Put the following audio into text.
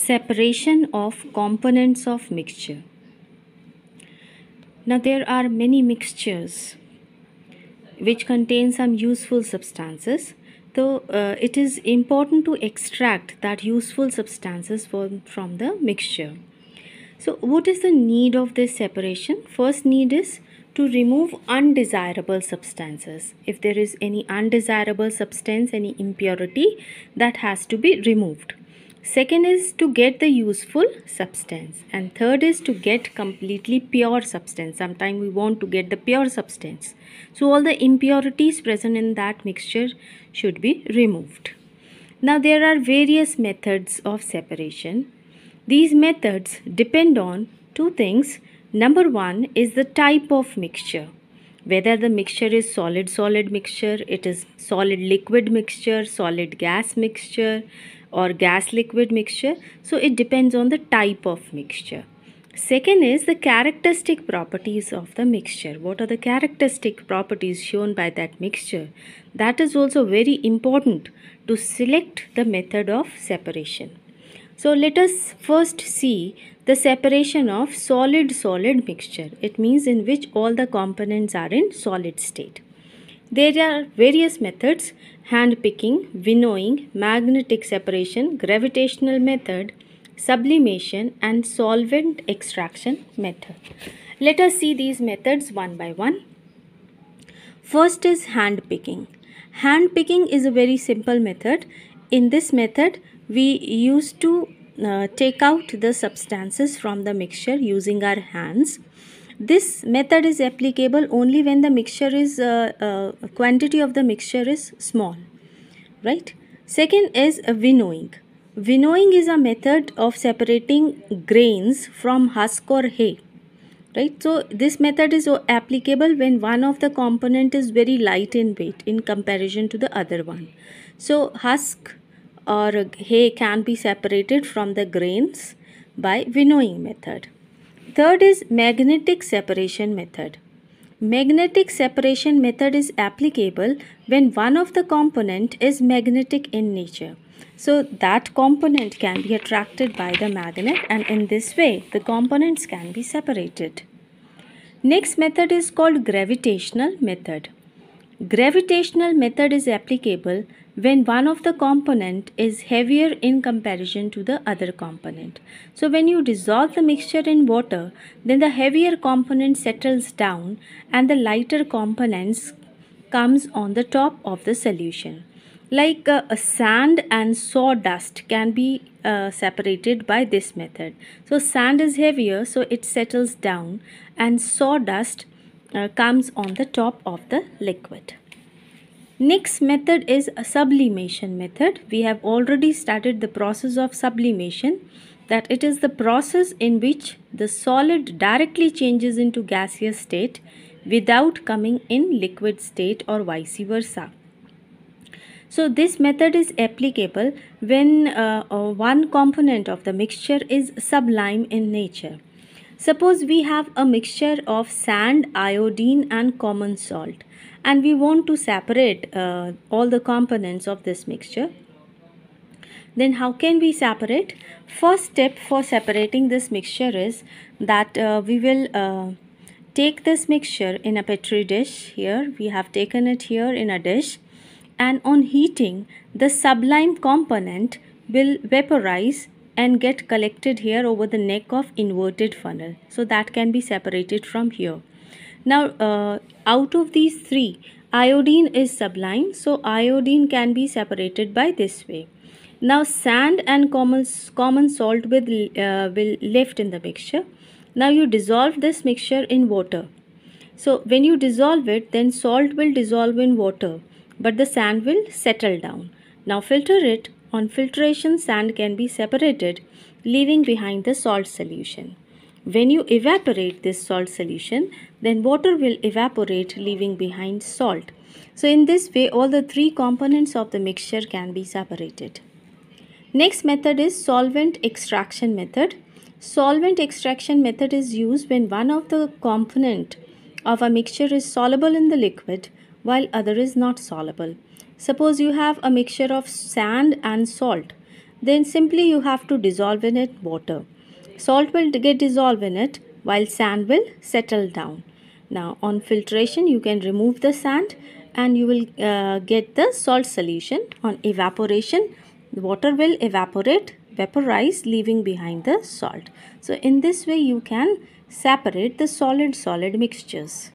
Separation of components of mixture. Now there are many mixtures which contain some useful substances. So uh, it is important to extract that useful substances from, from the mixture. So what is the need of this separation? First need is to remove undesirable substances. If there is any undesirable substance, any impurity that has to be removed. Second is to get the useful substance. And third is to get completely pure substance. Sometimes we want to get the pure substance. So all the impurities present in that mixture should be removed. Now there are various methods of separation. These methods depend on two things. Number one is the type of mixture whether the mixture is solid solid mixture it is solid liquid mixture solid gas mixture or gas liquid mixture. So it depends on the type of mixture. Second is the characteristic properties of the mixture. What are the characteristic properties shown by that mixture? That is also very important to select the method of separation. So let us first see the separation of solid-solid mixture. It means in which all the components are in solid state. There are various methods hand picking, winnowing, magnetic separation, gravitational method, sublimation and solvent extraction method. Let us see these methods one by one. First is hand picking. Hand picking is a very simple method. In this method, we used to uh, take out the substances from the mixture using our hands. This method is applicable only when the mixture is, uh, uh, quantity of the mixture is small, right? Second is winnowing. Winnowing is a method of separating grains from husk or hay, right? So this method is applicable when one of the component is very light in weight in comparison to the other one. So husk or hay can be separated from the grains by winnowing method. Third is magnetic separation method. Magnetic separation method is applicable when one of the component is magnetic in nature. So that component can be attracted by the magnet and in this way the components can be separated. Next method is called gravitational method. Gravitational method is applicable when one of the component is heavier in comparison to the other component. So when you dissolve the mixture in water, then the heavier component settles down and the lighter components comes on the top of the solution. Like uh, sand and sawdust can be uh, separated by this method. So sand is heavier so it settles down and sawdust uh, comes on the top of the liquid. Next method is a sublimation method. We have already started the process of sublimation that it is the process in which the solid directly changes into gaseous state without coming in liquid state or vice versa. So this method is applicable when uh, uh one component of the mixture is sublime in nature. Suppose we have a mixture of sand, iodine and common salt and we want to separate uh, all the components of this mixture. Then how can we separate? First step for separating this mixture is that uh, we will uh, take this mixture in a petri dish here. We have taken it here in a dish and on heating the sublime component will vaporize and get collected here over the neck of inverted funnel so that can be separated from here now uh, out of these three iodine is sublime so iodine can be separated by this way now sand and common, common salt with, uh, will left in the mixture now you dissolve this mixture in water so when you dissolve it then salt will dissolve in water but the sand will settle down now filter it on filtration, sand can be separated, leaving behind the salt solution. When you evaporate this salt solution, then water will evaporate leaving behind salt. So in this way, all the three components of the mixture can be separated. Next method is solvent extraction method. Solvent extraction method is used when one of the component of a mixture is soluble in the liquid while other is not soluble. Suppose you have a mixture of sand and salt. Then simply you have to dissolve in it water. Salt will get dissolved in it while sand will settle down. Now on filtration you can remove the sand and you will uh, get the salt solution. On evaporation the water will evaporate, vaporize leaving behind the salt. So in this way you can separate the solid-solid mixtures.